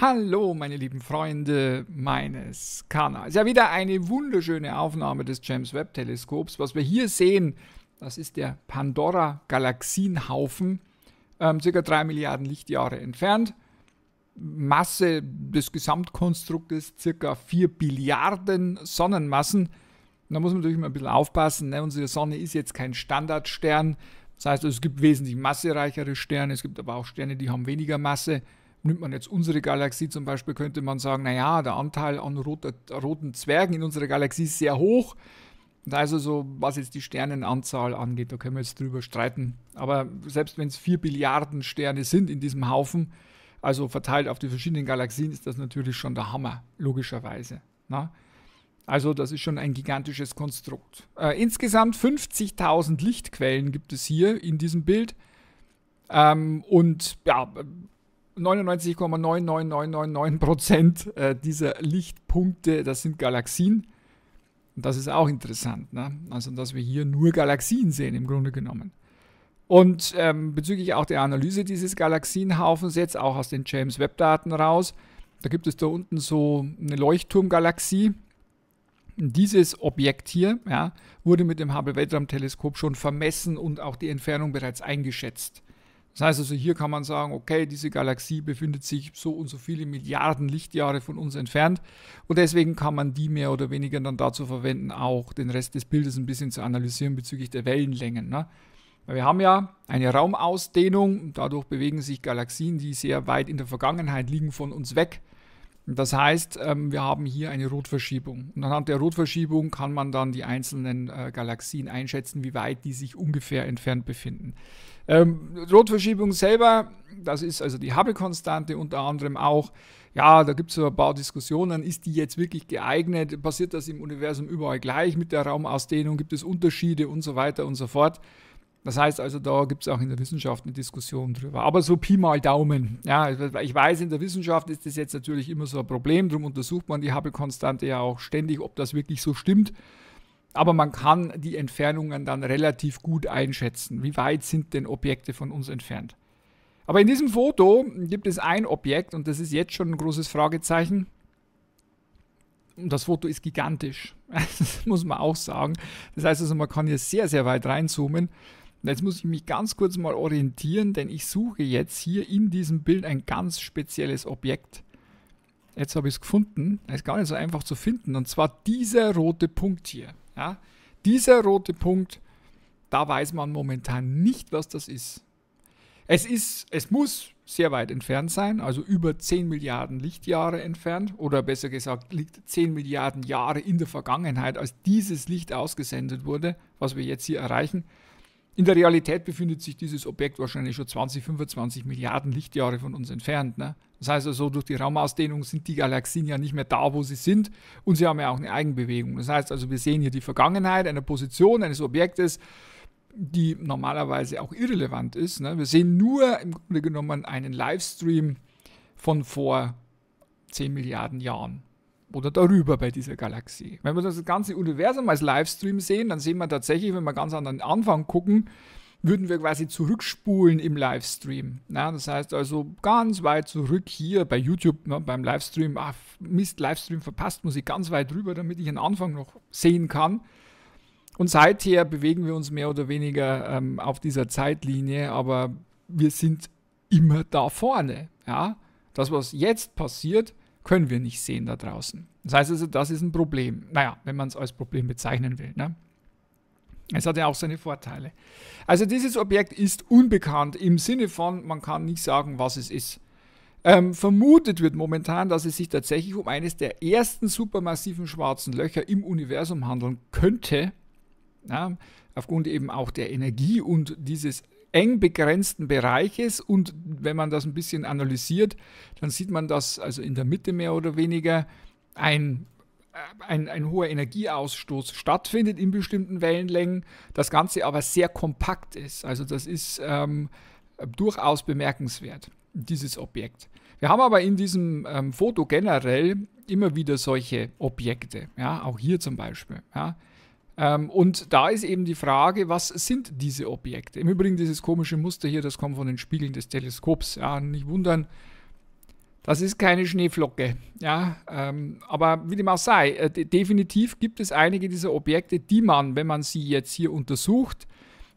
Hallo meine lieben Freunde meines Kanals. Ja, wieder eine wunderschöne Aufnahme des James Webb Teleskops. Was wir hier sehen, das ist der Pandora Galaxienhaufen, ähm, circa 3 Milliarden Lichtjahre entfernt. Masse des Gesamtkonstruktes circa 4 Billiarden Sonnenmassen. da muss man natürlich mal ein bisschen aufpassen. Ne? Unsere Sonne ist jetzt kein Standardstern. Das heißt, es gibt wesentlich massereichere Sterne. Es gibt aber auch Sterne, die haben weniger Masse. Nimmt man jetzt unsere Galaxie zum Beispiel, könnte man sagen, naja, der Anteil an roter, roten Zwergen in unserer Galaxie ist sehr hoch. Und also so, was jetzt die Sternenanzahl angeht, da können wir jetzt drüber streiten. Aber selbst wenn es vier Billiarden Sterne sind in diesem Haufen, also verteilt auf die verschiedenen Galaxien, ist das natürlich schon der Hammer, logischerweise. Na? Ne? Also das ist schon ein gigantisches Konstrukt. Äh, insgesamt 50.000 Lichtquellen gibt es hier in diesem Bild. Ähm, und ja, 99,99999 äh, dieser Lichtpunkte, das sind Galaxien. Und das ist auch interessant, ne? also dass wir hier nur Galaxien sehen im Grunde genommen. Und ähm, bezüglich auch der Analyse dieses Galaxienhaufens, jetzt auch aus den James Webb-Daten raus, da gibt es da unten so eine Leuchtturmgalaxie. Dieses Objekt hier ja, wurde mit dem Hubble Weltraumteleskop schon vermessen und auch die Entfernung bereits eingeschätzt. Das heißt also, hier kann man sagen, okay, diese Galaxie befindet sich so und so viele Milliarden Lichtjahre von uns entfernt und deswegen kann man die mehr oder weniger dann dazu verwenden, auch den Rest des Bildes ein bisschen zu analysieren bezüglich der Wellenlängen. Ne? Weil wir haben ja eine Raumausdehnung, dadurch bewegen sich Galaxien, die sehr weit in der Vergangenheit liegen, von uns weg. Das heißt, ähm, wir haben hier eine Rotverschiebung. Und anhand der Rotverschiebung kann man dann die einzelnen äh, Galaxien einschätzen, wie weit die sich ungefähr entfernt befinden. Ähm, Rotverschiebung selber, das ist also die Hubble-Konstante unter anderem auch. Ja, da gibt es so ein paar Diskussionen. Ist die jetzt wirklich geeignet? Passiert das im Universum überall gleich mit der Raumausdehnung? Gibt es Unterschiede und so weiter und so fort? Das heißt also, da gibt es auch in der Wissenschaft eine Diskussion drüber. Aber so Pi mal Daumen. Ja, ich weiß, in der Wissenschaft ist das jetzt natürlich immer so ein Problem. Darum untersucht man die Hubble-Konstante ja auch ständig, ob das wirklich so stimmt. Aber man kann die Entfernungen dann relativ gut einschätzen. Wie weit sind denn Objekte von uns entfernt? Aber in diesem Foto gibt es ein Objekt und das ist jetzt schon ein großes Fragezeichen. Und das Foto ist gigantisch. Das muss man auch sagen. Das heißt also, man kann hier sehr, sehr weit reinzoomen. Jetzt muss ich mich ganz kurz mal orientieren, denn ich suche jetzt hier in diesem Bild ein ganz spezielles Objekt. Jetzt habe ich es gefunden. Es ist gar nicht so einfach zu finden. Und zwar dieser rote Punkt hier. Ja? Dieser rote Punkt, da weiß man momentan nicht, was das ist. Es ist, es muss sehr weit entfernt sein, also über 10 Milliarden Lichtjahre entfernt, oder besser gesagt, liegt 10 Milliarden Jahre in der Vergangenheit, als dieses Licht ausgesendet wurde, was wir jetzt hier erreichen. In der Realität befindet sich dieses Objekt wahrscheinlich schon 20, 25 Milliarden Lichtjahre von uns entfernt. Ne? Das heißt also, durch die Raumausdehnung sind die Galaxien ja nicht mehr da, wo sie sind und sie haben ja auch eine Eigenbewegung. Das heißt also, wir sehen hier die Vergangenheit einer Position eines Objektes, die normalerweise auch irrelevant ist. Ne? Wir sehen nur im Grunde genommen einen Livestream von vor 10 Milliarden Jahren oder darüber bei dieser Galaxie. Wenn wir das ganze Universum als Livestream sehen, dann sehen wir tatsächlich, wenn wir ganz an den Anfang gucken, würden wir quasi zurückspulen im Livestream. Ja, das heißt also ganz weit zurück hier bei YouTube ne, beim Livestream. Ach, Mist, Livestream verpasst, muss ich ganz weit rüber, damit ich den Anfang noch sehen kann. Und seither bewegen wir uns mehr oder weniger ähm, auf dieser Zeitlinie, aber wir sind immer da vorne. Ja? Das, was jetzt passiert, können wir nicht sehen da draußen. Das heißt also, das ist ein Problem. Naja, wenn man es als Problem bezeichnen will. Ne? Es hat ja auch seine Vorteile. Also dieses Objekt ist unbekannt im Sinne von, man kann nicht sagen, was es ist. Ähm, vermutet wird momentan, dass es sich tatsächlich um eines der ersten supermassiven schwarzen Löcher im Universum handeln könnte. Ja, aufgrund eben auch der Energie und dieses eng begrenzten Bereiches und wenn man das ein bisschen analysiert, dann sieht man, dass also in der Mitte mehr oder weniger ein ein, ein, hoher Energieausstoß stattfindet in bestimmten Wellenlängen, das Ganze aber sehr kompakt ist. Also das ist ähm, durchaus bemerkenswert, dieses Objekt. Wir haben aber in diesem ähm, Foto generell immer wieder solche Objekte, ja, auch hier zum Beispiel. Ja. Ähm, und da ist eben die Frage, was sind diese Objekte? Im Übrigen, dieses komische Muster hier, das kommt von den Spiegeln des Teleskops. Ja, nicht wundern, das ist keine Schneeflocke. Ja, ähm, aber wie dem auch sei, äh, definitiv gibt es einige dieser Objekte, die man, wenn man sie jetzt hier untersucht,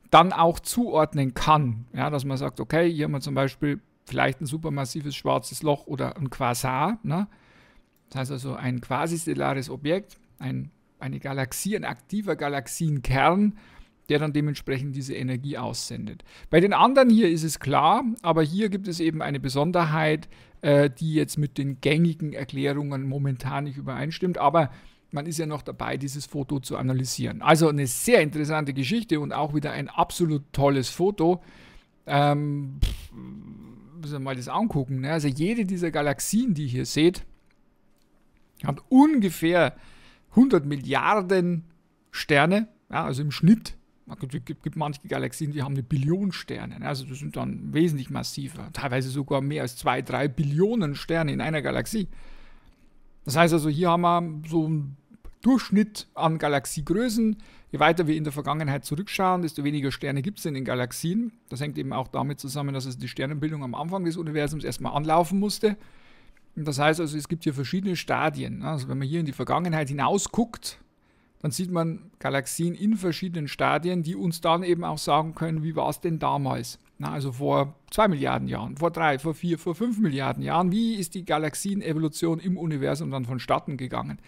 dann auch zuordnen kann. Ja, dass man sagt, okay, hier haben wir zum Beispiel vielleicht ein supermassives schwarzes Loch oder ein Quasar. Ne? Das heißt also ein quasi-stellares Objekt, ein eine Galaxie, ein aktiver Galaxienkern, der dann dementsprechend diese Energie aussendet. Bei den anderen hier ist es klar, aber hier gibt es eben eine Besonderheit, äh, die jetzt mit den gängigen Erklärungen momentan nicht übereinstimmt, aber man ist ja noch dabei, dieses Foto zu analysieren. Also eine sehr interessante Geschichte und auch wieder ein absolut tolles Foto. Ähm, pff, müssen wir mal das angucken. Ne? Also jede dieser Galaxien, die ihr hier seht, hat ungefähr 100 Milliarden Sterne, ja, also im Schnitt. Es gibt manche Galaxien, die haben eine Billion Sterne. Ne? Also das sind dann wesentlich massiver, teilweise sogar mehr als zwei, drei Billionen Sterne in einer Galaxie. Das heißt also, hier haben wir so einen Durchschnitt an Galaxiegrößen. Je weiter wir in der Vergangenheit zurückschauen, desto weniger Sterne gibt es in den Galaxien. Das hängt eben auch damit zusammen, dass es die Sternenbildung am Anfang des Universums erstmal anlaufen musste. Das heißt also, es gibt hier verschiedene Stadien. Ne? Also wenn man hier in die Vergangenheit hinausguckt, dann sieht man Galaxien in verschiedenen Stadien, die uns dann eben auch sagen können, wie war es denn damals? Na, also vor zwei Milliarden Jahren, vor drei, vor vier, vor fünf Milliarden Jahren. Wie ist die Galaxienevolution im Universum dann vonstatten gegangen?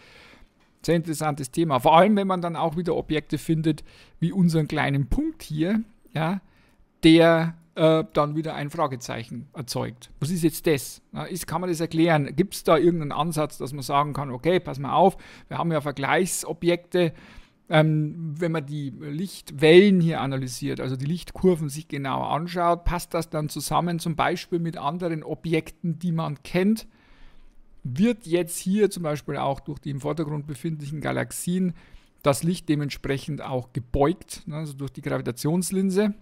Sehr interessantes Thema. Vor allem, wenn man dann auch wieder Objekte findet, wie unseren kleinen Punkt hier, ja, der äh, dann wieder ein Fragezeichen erzeugt. Was ist jetzt das? Na, ist, kann man das erklären? Gibt es da irgendeinen Ansatz, dass man sagen kann, okay, pass mal auf, wir haben ja Vergleichsobjekte, ähm, wenn man die Lichtwellen hier analysiert, also die Lichtkurven sich genau anschaut, passt das dann zusammen zum Beispiel mit anderen Objekten, die man kennt? Wird jetzt hier zum Beispiel auch durch die im Vordergrund befindlichen Galaxien das Licht dementsprechend auch gebeugt, ne, also durch die Gravitationslinse?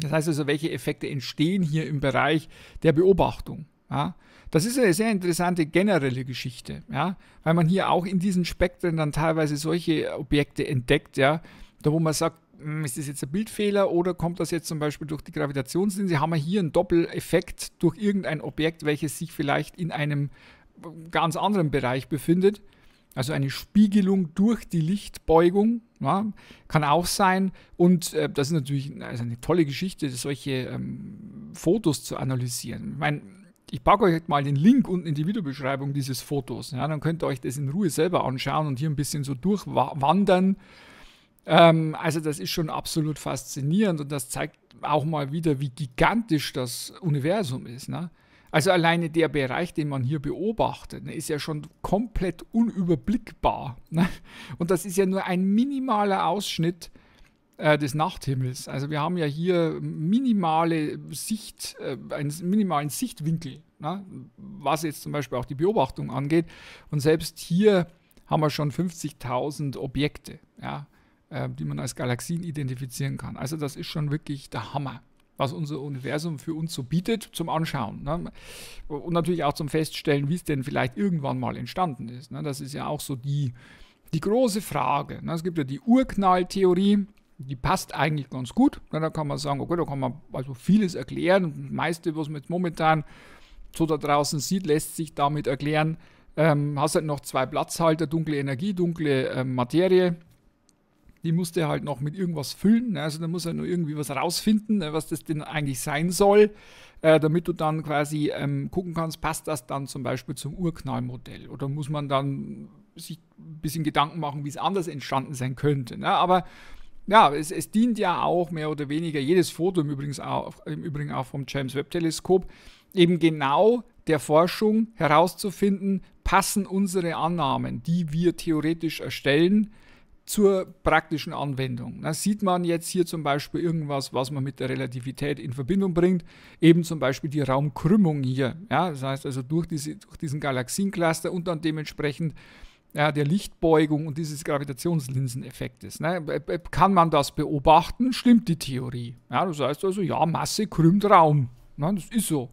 Das heißt also, welche Effekte entstehen hier im Bereich der Beobachtung? Ja? Das ist eine sehr interessante generelle Geschichte, ja? weil man hier auch in diesen Spektren dann teilweise solche Objekte entdeckt, ja? da wo man sagt, hm, ist das jetzt ein Bildfehler oder kommt das jetzt zum Beispiel durch die Gravitationslinse? Haben wir hier einen Doppeleffekt durch irgendein Objekt, welches sich vielleicht in einem ganz anderen Bereich befindet? also eine Spiegelung durch die Lichtbeugung, ja, kann auch sein. Und äh, das ist natürlich also eine tolle Geschichte, solche ähm, Fotos zu analysieren. Ich meine, ich packe euch mal den Link unten in die Videobeschreibung dieses Fotos. Ja, dann könnt ihr euch das in Ruhe selber anschauen und hier ein bisschen so durchwandern. Ähm, also das ist schon absolut faszinierend und das zeigt auch mal wieder, wie gigantisch das Universum ist. Ne? Also alleine der Bereich, den man hier beobachtet, ne, ist ja schon komplett unüberblickbar. Ne? Und das ist ja nur ein minimaler Ausschnitt äh, des Nachthimmels. Also wir haben ja hier minimale Sicht, äh, einen minimalen Sichtwinkel, ne? was jetzt zum Beispiel auch die Beobachtung angeht. Und selbst hier haben wir schon 50.000 Objekte, ja, äh, die man als Galaxien identifizieren kann. Also das ist schon wirklich der Hammer was unser Universum für uns so bietet, zum Anschauen. Ne? Und natürlich auch zum Feststellen, wie es denn vielleicht irgendwann mal entstanden ist. Ne? Das ist ja auch so die, die große Frage. Ne? Es gibt ja die Urknalltheorie, die passt eigentlich ganz gut. Ne? Da kann man sagen, okay, da kann man also vieles erklären. das meiste, was man jetzt momentan so da draußen sieht, lässt sich damit erklären. Ähm, hast halt noch zwei Platzhalter, dunkle Energie, dunkle ähm, Materie. Die musste er halt noch mit irgendwas füllen. Ne? Also da muss er nur irgendwie was rausfinden, ne, was das denn eigentlich sein soll, äh, damit du dann quasi ähm, gucken kannst, passt das dann zum Beispiel zum Urknallmodell oder muss man dann sich ein bisschen Gedanken machen, wie es anders entstanden sein könnte. Ne? Aber ja, es, es, dient ja auch mehr oder weniger jedes Foto im Übrigen, auch, im Übrigen auch vom James Webb Teleskop eben genau der Forschung herauszufinden, passen unsere Annahmen, die wir theoretisch erstellen, zur praktischen Anwendung. Da sieht man jetzt hier zum Beispiel irgendwas, was man mit der Relativität in Verbindung bringt, eben zum Beispiel die Raumkrümmung hier. Ja, das heißt also durch, diese, durch diesen Galaxiencluster und dann dementsprechend ja, der Lichtbeugung und dieses Gravitationslinseneffektes. Ne? Äh, äh, kann man das beobachten? Stimmt die Theorie. Ja, das heißt also, ja, Masse krümmt Raum. Ne? Das ist so.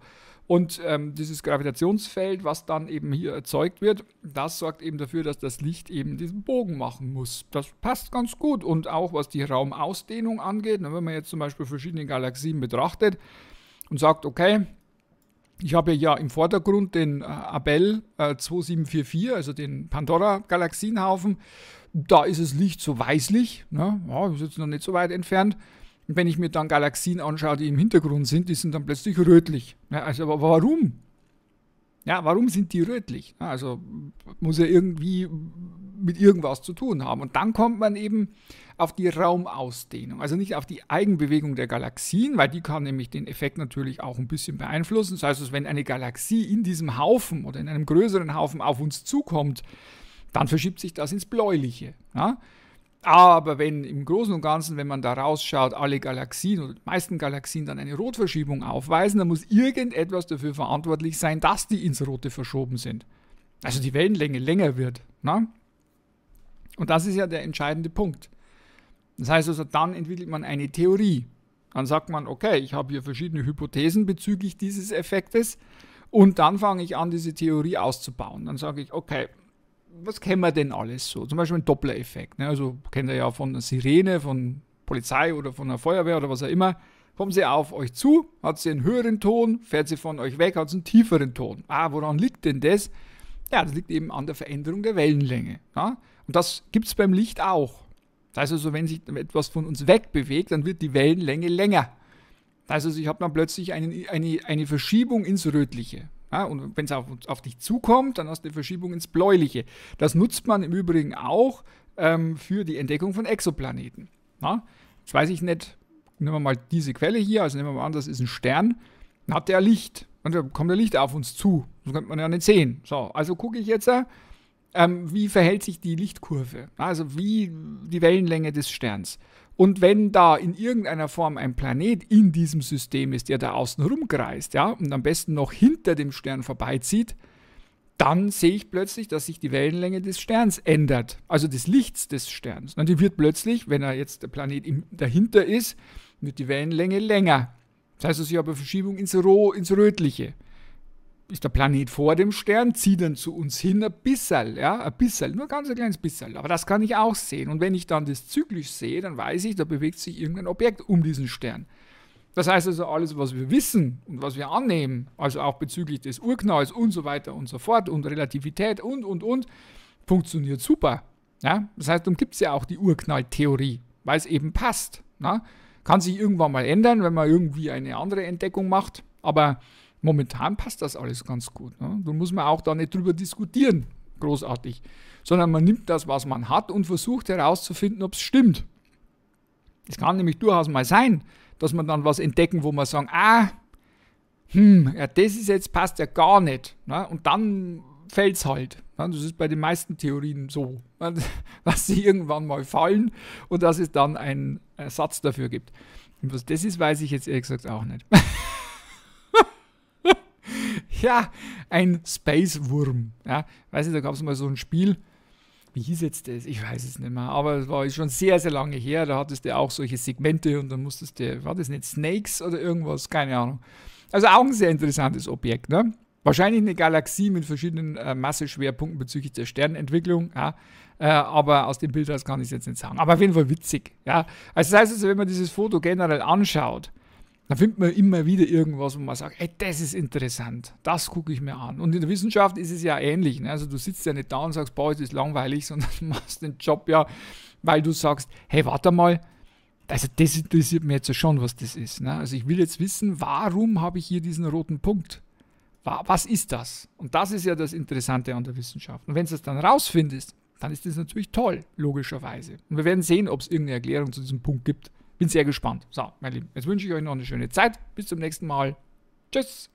Und ähm, dieses Gravitationsfeld, was dann eben hier erzeugt wird, das sorgt eben dafür, dass das Licht eben diesen Bogen machen muss. Das passt ganz gut. Und auch was die Raumausdehnung angeht, ne, wenn man jetzt zum Beispiel verschiedene Galaxien betrachtet und sagt, okay, ich habe ja im Vordergrund den äh, Abel 2744, äh, also den Pandora-Galaxienhaufen. Da ist das Licht so weißlich, ne? ja, ist jetzt noch nicht so weit entfernt. Und wenn ich mir dann Galaxien anschaue, die im Hintergrund sind, die sind dann plötzlich rötlich. Ja, also aber warum? Ja, warum sind die rötlich? Ja, also muss ja irgendwie mit irgendwas zu tun haben. Und dann kommt man eben auf die Raumausdehnung. Also nicht auf die Eigenbewegung der Galaxien, weil die kann nämlich den Effekt natürlich auch ein bisschen beeinflussen. Das heißt, wenn eine Galaxie in diesem Haufen oder in einem größeren Haufen auf uns zukommt, dann verschiebt sich das ins Bläuliche. Ja? Aber wenn im Großen und Ganzen, wenn man da rausschaut, alle Galaxien oder die meisten Galaxien dann eine Rotverschiebung aufweisen, dann muss irgendetwas dafür verantwortlich sein, dass die ins Rote verschoben sind. Also die Wellenlänge länger wird. Ne? Und das ist ja der entscheidende Punkt. Das heißt also, dann entwickelt man eine Theorie. Dann sagt man, okay, ich habe hier verschiedene Hypothesen bezüglich dieses Effektes und dann fange ich an, diese Theorie auszubauen. Dann sage ich, okay, was kennen wir denn alles so? Zum Beispiel ein Doppler-Effekt. Ne? Also kennt ihr ja von einer Sirene, von Polizei oder von einer Feuerwehr oder was auch immer. Kommen sie auf euch zu, hat sie einen höheren Ton, fährt sie von euch weg, hat sie einen tieferen Ton. Ah, woran liegt denn das? Ja, das liegt eben an der Veränderung der Wellenlänge. Ja? Und das gibt es beim Licht auch. Das heißt also, wenn sich etwas von uns wegbewegt, dann wird die Wellenlänge länger. Das heißt also, ich habe dann plötzlich einen, eine, eine Verschiebung ins Rötliche. Ja, und wenn es auf, auf dich zukommt, dann hast du eine Verschiebung ins Bläuliche. Das nutzt man im Übrigen auch ähm, für die Entdeckung von Exoplaneten. Ja, jetzt weiß ich nicht, nehmen wir mal diese Quelle hier, also nehmen wir mal an, das ist ein Stern, dann hat der Licht. Und da kommt der Licht auf uns zu. Das könnte man ja nicht sehen. So, also gucke ich jetzt, äh, ähm, wie verhält sich die Lichtkurve, also wie die Wellenlänge des Sterns. Und wenn da in irgendeiner Form ein Planet in diesem System ist, der da außen rumkreist, ja, und am besten noch hinter dem Stern vorbeizieht, dann sehe ich plötzlich, dass sich die Wellenlänge des Sterns ändert, also des Lichts des Sterns. Und die wird plötzlich, wenn er jetzt der Planet im, dahinter ist, wird die Wellenlänge länger. Das heißt, also, ich habe eine Verschiebung ins, Ro, ins Rötliche ist der Planet vor dem Stern, zieht dann zu uns hin ein bisschen, ja, ein bisschen, nur ganz ein kleines bisschen. Aber das kann ich auch sehen. Und wenn ich dann das zyklisch sehe, dann weiß ich, da bewegt sich irgendein Objekt um diesen Stern. Das heißt also, alles, was wir wissen und was wir annehmen, also auch bezüglich des Urknalls und so weiter und so fort und Relativität und, und, und, funktioniert super. Ja? Das heißt, dann gibt es ja auch die Urknalltheorie, weil es eben passt. Na? Kann sich irgendwann mal ändern, wenn man irgendwie eine andere Entdeckung macht, aber Momentan passt das alles ganz gut. Ne? Da muss man auch da nicht drüber diskutieren, großartig, sondern man nimmt das, was man hat und versucht herauszufinden, ob es stimmt. Es kann nämlich durchaus mal sein, dass man dann was entdecken, wo man sagen, ah, hm, ja, das ist jetzt passt ja gar nicht. Ne? Und dann fällt es halt. Ne? Das ist bei den meisten Theorien so, ne? dass sie irgendwann mal fallen und dass es dann einen Ersatz dafür gibt. Und was das ist, weiß ich jetzt ehrlich gesagt auch nicht. Ja, ein Space-Wurm. Ja, weiß ich, da gab es mal so ein Spiel. Wie hieß jetzt das? Ich weiß es nicht mehr. Aber es war schon sehr, sehr lange her. Da hattest du auch solche Segmente und dann musstest du, war das nicht Snakes oder irgendwas? Keine Ahnung. Also auch ein sehr interessantes Objekt, ne? Wahrscheinlich eine Galaxie mit verschiedenen äh, Masseschwerpunkten bezüglich der Sternentwicklung, ja. äh, aber aus dem Bild aus kann ich es jetzt nicht sagen. Aber auf jeden Fall witzig. Ja. Also das heißt also, wenn man dieses Foto generell anschaut, da findet man immer wieder irgendwas, wo man sagt, ey, das ist interessant, das gucke ich mir an. Und in der Wissenschaft ist es ja ähnlich. Ne? Also du sitzt ja nicht da und sagst, boah, es ist langweilig, sondern du machst den Job ja, weil du sagst, hey, warte mal, also das interessiert mich jetzt schon, was das ist. Ne? Also ich will jetzt wissen, warum habe ich hier diesen roten Punkt? Was ist das? Und das ist ja das Interessante an der Wissenschaft. Und wenn du es dann rausfindest, dann ist das natürlich toll, logischerweise. Und wir werden sehen, ob es irgendeine Erklärung zu diesem Punkt gibt. Bin sehr gespannt. So, meine Lieben, jetzt wünsche ich euch noch eine schöne Zeit. Bis zum nächsten Mal. Tschüss.